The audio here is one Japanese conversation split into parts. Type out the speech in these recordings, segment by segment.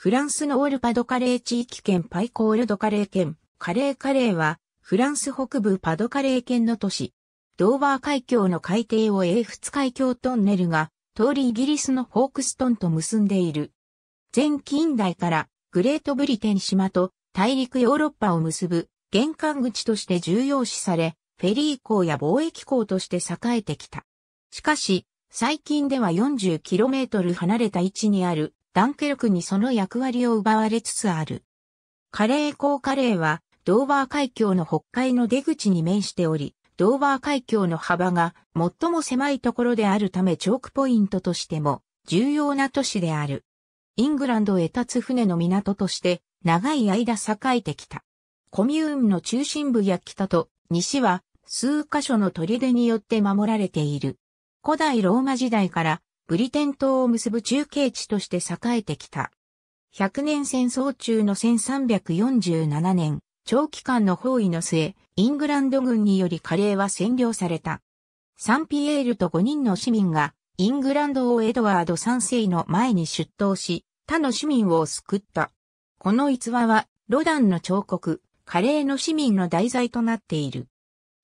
フランスのオールパドカレー地域圏パイコールドカレー圏、カレーカレーは、フランス北部パドカレー圏の都市、ドーバー海峡の海底を英仏海峡トンネルが、通りイギリスのホークストンと結んでいる。前近代からグレートブリテン島と大陸ヨーロッパを結ぶ玄関口として重要視され、フェリー港や貿易港として栄えてきた。しかし、最近では 40km 離れた位置にあるダンケルクにその役割を奪われつつある。カレー港カレーは、ドーバー海峡の北海の出口に面しており、ドーバー海峡の幅が最も狭いところであるためチョークポイントとしても重要な都市である。イングランドへ立つ船の港として長い間栄えてきた。コミューンの中心部や北と西は数箇所の砦によって守られている。古代ローマ時代からブリテン島を結ぶ中継地として栄えてきた。100年戦争中の1347年、長期間の包囲の末、イングランド軍によりカレーは占領された。サンピエールと5人の市民が、イングランド王エドワード3世の前に出頭し、他の市民を救った。この逸話は、ロダンの彫刻、カレーの市民の題材となっている。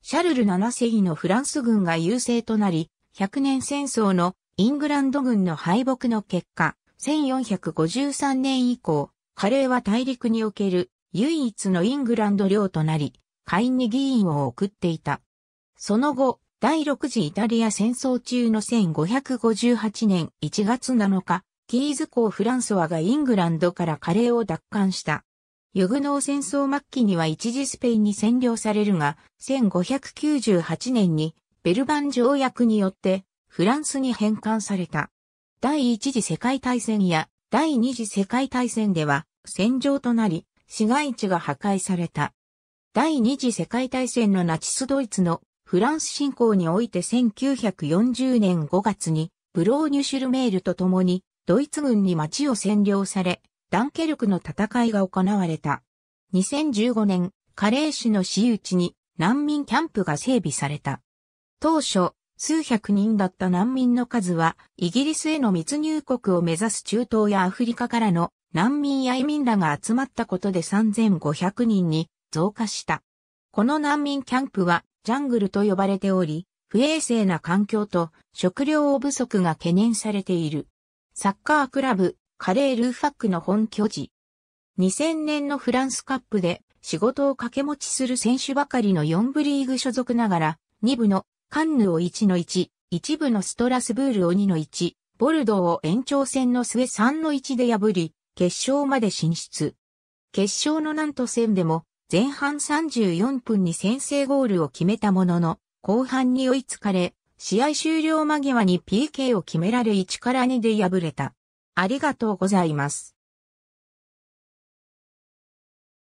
シャルル7世のフランス軍が優勢となり、100年戦争のイングランド軍の敗北の結果、1453年以降、カレーは大陸における唯一のイングランド領となり、下院に議員を送っていた。その後、第6次イタリア戦争中の1558年1月7日、キーズ公フランソワがイングランドからカレーを奪還した。ユグノー戦争末期には一時スペインに占領されるが、1598年にベルバン条約によってフランスに返還された。第一次世界大戦や第二次世界大戦では戦場となり、市街地が破壊された。第二次世界大戦のナチスドイツのフランス侵攻において1940年5月にブローニュシュルメールと共にドイツ軍に街を占領され、ダンケルクの戦いが行われた。2015年、カレー市の市有地に難民キャンプが整備された。当初、数百人だった難民の数は、イギリスへの密入国を目指す中東やアフリカからの難民や移民らが集まったことで3500人に増加した。この難民キャンプはジャングルと呼ばれており、不衛生な環境と食料不足が懸念されている。サッカークラブ、カレールーファックの本拠地。2000年のフランスカップで仕事を掛け持ちする選手ばかりの4部リーグ所属ながら、2部のカンヌを1の1、一部のストラスブールを2の1、ボルドーを延長戦の末3の1で破り、決勝まで進出。決勝のなんと戦でも、前半34分に先制ゴールを決めたものの、後半に追いつかれ、試合終了間際に PK を決められ1から2で敗れた。ありがとうございます。